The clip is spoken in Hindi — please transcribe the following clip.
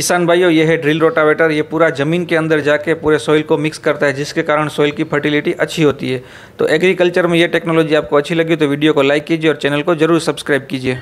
किसान भाइयों ये है ड्रिल रोटावेटर ये पूरा ज़मीन के अंदर जाके पूरे सॉइल को मिक्स करता है जिसके कारण सॉइल की फर्टिलिटी अच्छी होती है तो एग्रीकल्चर में ये टेक्नोलॉजी आपको अच्छी लगी तो वीडियो को लाइक कीजिए और चैनल को ज़रूर सब्सक्राइब कीजिए